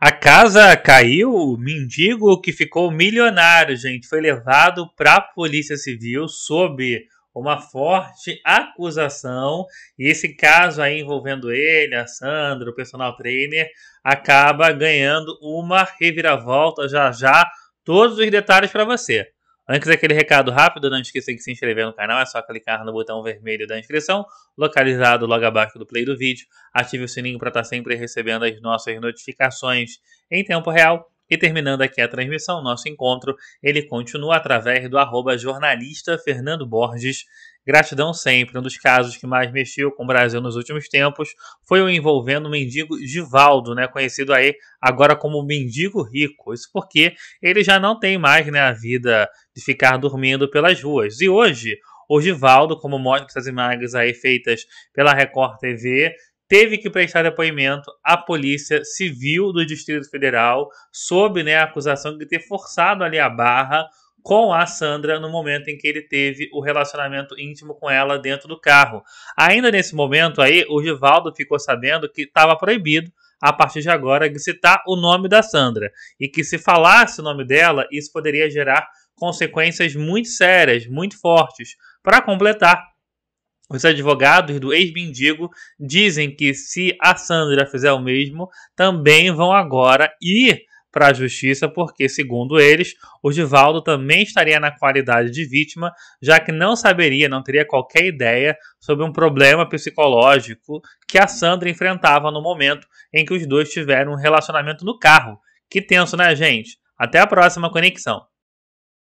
A casa caiu, o mendigo que ficou milionário, gente, foi levado para a Polícia Civil sob uma forte acusação. E esse caso aí envolvendo ele, a Sandra, o personal trainer, acaba ganhando uma reviravolta já já. Todos os detalhes para você. Antes daquele recado rápido, não esqueça de se inscrever no canal, é só clicar no botão vermelho da inscrição, localizado logo abaixo do play do vídeo. Ative o sininho para estar tá sempre recebendo as nossas notificações em tempo real. E terminando aqui a transmissão, nosso encontro, ele continua através do arroba jornalista Fernando Borges Gratidão sempre. Um dos casos que mais mexeu com o Brasil nos últimos tempos foi o envolvendo o mendigo Givaldo, né, conhecido aí agora como mendigo rico. Isso porque ele já não tem mais né, a vida de ficar dormindo pelas ruas. E hoje, o Givaldo, como mostram essas imagens aí feitas pela Record TV, teve que prestar depoimento à Polícia Civil do Distrito Federal sob né, a acusação de ter forçado ali a barra com a Sandra no momento em que ele teve o relacionamento íntimo com ela dentro do carro. Ainda nesse momento aí, o Givaldo ficou sabendo que estava proibido a partir de agora de citar o nome da Sandra e que se falasse o nome dela, isso poderia gerar consequências muito sérias, muito fortes. Para completar, os advogados do ex-mendigo dizem que se a Sandra fizer o mesmo, também vão agora ir para a justiça, porque, segundo eles, o Givaldo também estaria na qualidade de vítima, já que não saberia, não teria qualquer ideia sobre um problema psicológico que a Sandra enfrentava no momento em que os dois tiveram um relacionamento no carro. Que tenso, né, gente? Até a próxima conexão.